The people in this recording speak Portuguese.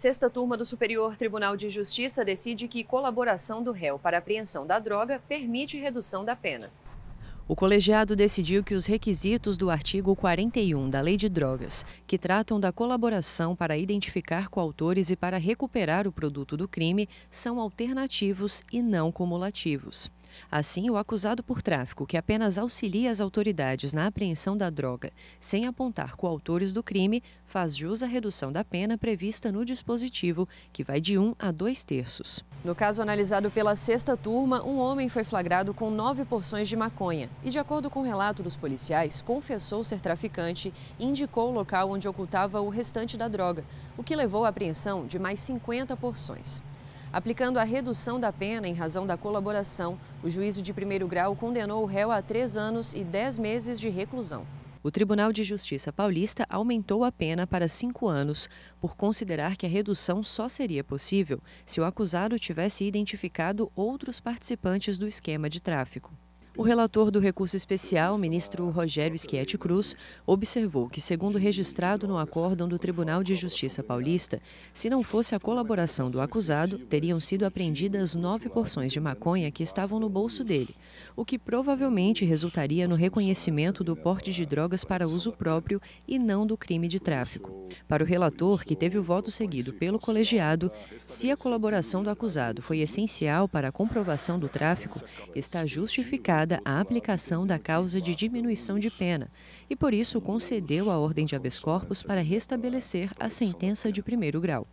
Sexta turma do Superior Tribunal de Justiça decide que colaboração do réu para apreensão da droga permite redução da pena. O colegiado decidiu que os requisitos do artigo 41 da Lei de Drogas, que tratam da colaboração para identificar coautores e para recuperar o produto do crime, são alternativos e não cumulativos. Assim, o acusado por tráfico, que apenas auxilia as autoridades na apreensão da droga sem apontar coautores do crime, faz jus à redução da pena prevista no dispositivo, que vai de 1 um a 2 terços. No caso analisado pela sexta turma, um homem foi flagrado com nove porções de maconha e, de acordo com o relato dos policiais, confessou ser traficante e indicou o local onde ocultava o restante da droga, o que levou à apreensão de mais 50 porções. Aplicando a redução da pena em razão da colaboração, o juízo de primeiro grau condenou o réu a três anos e dez meses de reclusão. O Tribunal de Justiça paulista aumentou a pena para cinco anos, por considerar que a redução só seria possível se o acusado tivesse identificado outros participantes do esquema de tráfico. O relator do recurso especial, ministro Rogério Schietti Cruz, observou que, segundo registrado no acórdão do Tribunal de Justiça paulista, se não fosse a colaboração do acusado, teriam sido apreendidas nove porções de maconha que estavam no bolso dele, o que provavelmente resultaria no reconhecimento do porte de drogas para uso próprio e não do crime de tráfico. Para o relator, que teve o voto seguido pelo colegiado, se a colaboração do acusado foi essencial para a comprovação do tráfico, está justificada negada a aplicação da causa de diminuição de pena e, por isso, concedeu a ordem de habeas corpus para restabelecer a sentença de primeiro grau.